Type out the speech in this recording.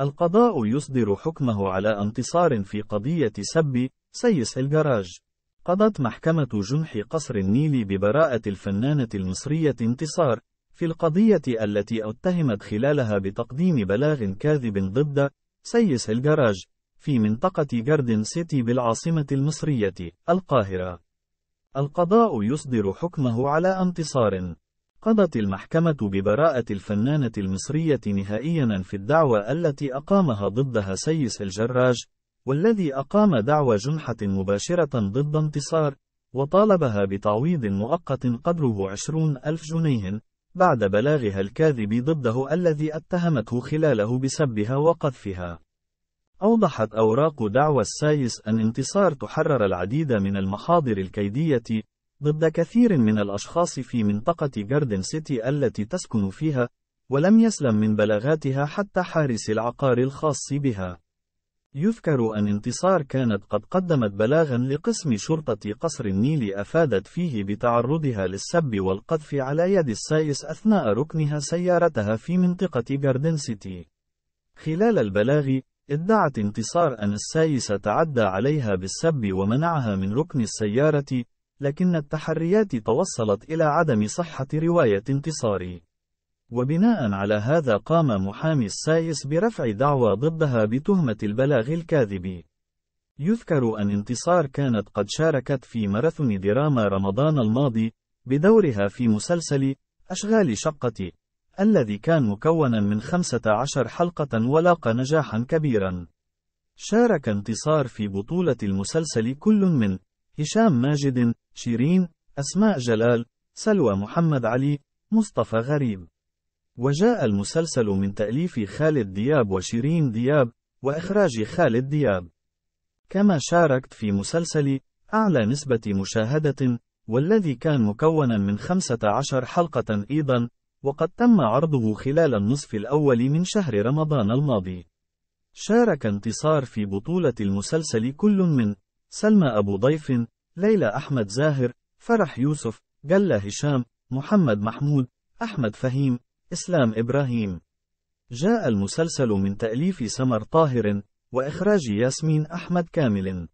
القضاء يصدر حكمه على انتصار في قضية سب سيس الجراج. قضت محكمة جنح قصر النيل ببراءة الفنانة المصرية انتصار في القضية التي اتهمت خلالها بتقديم بلاغ كاذب ضد سيس الجراج في منطقة جاردن سيتي بالعاصمة المصرية القاهرة. القضاء يصدر حكمه على انتصار قضت المحكمة ببراءة الفنانة المصرية نهائيا في الدعوى التي أقامها ضدها سيس الجراج، والذي أقام دعوى جنحة مباشرة ضد انتصار، وطالبها بتعويض مؤقت قدره عشرون ألف جنيه، بعد بلاغها الكاذب ضده الذي اتهمته خلاله بسبها وقذفها. أوضحت أوراق دعوى السايس أن انتصار تحرر العديد من المحاضر الكيدية، ضد كثير من الأشخاص في منطقة جاردن سيتي التي تسكن فيها، ولم يسلم من بلاغاتها حتى حارس العقار الخاص بها. يذكر أن انتصار كانت قد قدمت بلاغا لقسم شرطة قصر النيل أفادت فيه بتعرضها للسب والقذف على يد السائس أثناء ركنها سيارتها في منطقة جاردن سيتي. خلال البلاغ، ادعت انتصار أن السائس تعدى عليها بالسب ومنعها من ركن السيارة، لكن التحريات توصلت إلى عدم صحة رواية انتصاري. وبناء على هذا قام محامي السايس برفع دعوى ضدها بتهمة البلاغ الكاذب. يذكر أن انتصار كانت قد شاركت في ماراثون دراما رمضان الماضي، بدورها في مسلسل أشغال شقتي، الذي كان مكونا من 15 حلقة ولاقى نجاحا كبيرا. شارك انتصار في بطولة المسلسل كل من هشام ماجد شيرين أسماء جلال سلوى محمد علي مصطفى غريب وجاء المسلسل من تأليف خالد دياب وشيرين دياب وإخراج خالد دياب كما شاركت في مسلسل أعلى نسبة مشاهدة والذي كان مكونا من 15 حلقة أيضا وقد تم عرضه خلال النصف الأول من شهر رمضان الماضي شارك انتصار في بطولة المسلسل كل من سلمى أبو ضيف ليلى أحمد زاهر فرح يوسف جلة هشام محمد محمود أحمد فهيم إسلام إبراهيم جاء المسلسل من تأليف سمر طاهر وإخراج ياسمين أحمد كامل